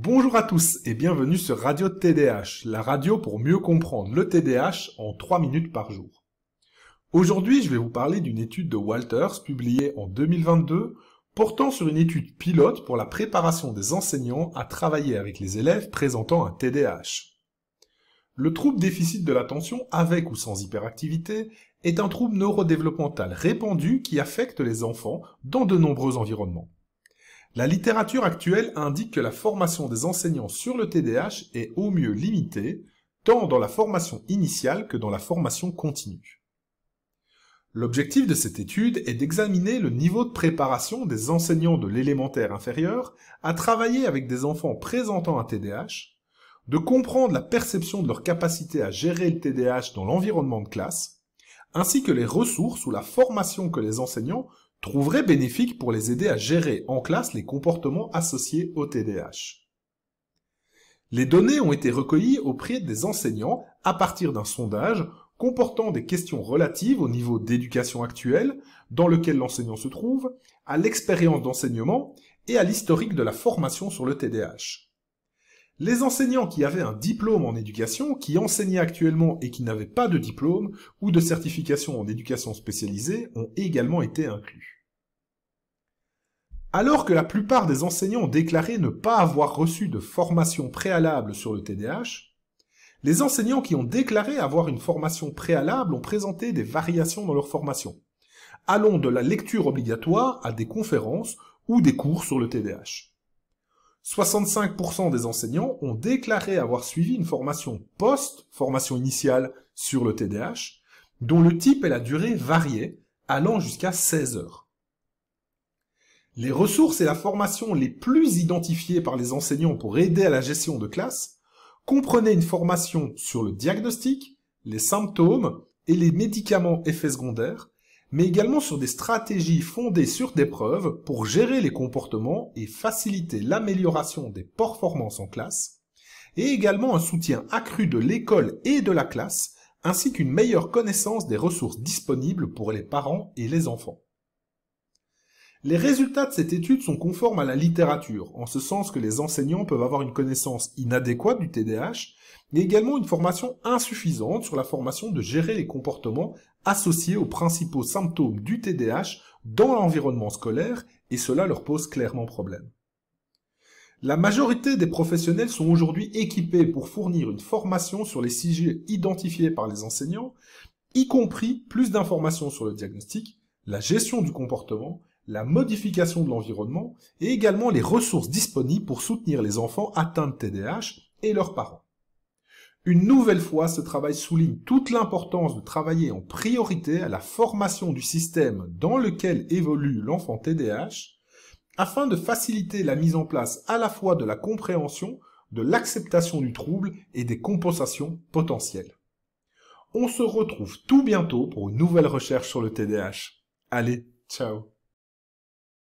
Bonjour à tous et bienvenue sur Radio TDH, la radio pour mieux comprendre le TDH en 3 minutes par jour. Aujourd'hui, je vais vous parler d'une étude de Walters publiée en 2022 portant sur une étude pilote pour la préparation des enseignants à travailler avec les élèves présentant un TdH. Le trouble déficit de l'attention avec ou sans hyperactivité est un trouble neurodéveloppemental répandu qui affecte les enfants dans de nombreux environnements. La littérature actuelle indique que la formation des enseignants sur le TDAH est au mieux limitée, tant dans la formation initiale que dans la formation continue. L'objectif de cette étude est d'examiner le niveau de préparation des enseignants de l'élémentaire inférieur à travailler avec des enfants présentant un TDAH, de comprendre la perception de leur capacité à gérer le TDAH dans l'environnement de classe, ainsi que les ressources ou la formation que les enseignants trouverait bénéfique pour les aider à gérer en classe les comportements associés au TDAH. Les données ont été recueillies auprès des enseignants à partir d'un sondage comportant des questions relatives au niveau d'éducation actuelle dans lequel l'enseignant se trouve, à l'expérience d'enseignement et à l'historique de la formation sur le TDAH. Les enseignants qui avaient un diplôme en éducation, qui enseignaient actuellement et qui n'avaient pas de diplôme ou de certification en éducation spécialisée ont également été inclus. Alors que la plupart des enseignants ont déclaré ne pas avoir reçu de formation préalable sur le TDAH, les enseignants qui ont déclaré avoir une formation préalable ont présenté des variations dans leur formation, allant de la lecture obligatoire à des conférences ou des cours sur le TDAH. 65% des enseignants ont déclaré avoir suivi une formation post-formation initiale sur le TDAH, dont le type et la durée variaient, allant jusqu'à 16 heures. Les ressources et la formation les plus identifiées par les enseignants pour aider à la gestion de classe comprenaient une formation sur le diagnostic, les symptômes et les médicaments effets secondaires, mais également sur des stratégies fondées sur des preuves pour gérer les comportements et faciliter l'amélioration des performances en classe, et également un soutien accru de l'école et de la classe, ainsi qu'une meilleure connaissance des ressources disponibles pour les parents et les enfants. Les résultats de cette étude sont conformes à la littérature, en ce sens que les enseignants peuvent avoir une connaissance inadéquate du TDAH, mais également une formation insuffisante sur la formation de gérer les comportements associés aux principaux symptômes du TDAH dans l'environnement scolaire, et cela leur pose clairement problème. La majorité des professionnels sont aujourd'hui équipés pour fournir une formation sur les sujets identifiés par les enseignants, y compris plus d'informations sur le diagnostic, la gestion du comportement, la modification de l'environnement et également les ressources disponibles pour soutenir les enfants atteints de TDAH et leurs parents. Une nouvelle fois, ce travail souligne toute l'importance de travailler en priorité à la formation du système dans lequel évolue l'enfant TDAH, afin de faciliter la mise en place à la fois de la compréhension, de l'acceptation du trouble et des compensations potentielles. On se retrouve tout bientôt pour une nouvelle recherche sur le TDAH. Allez, ciao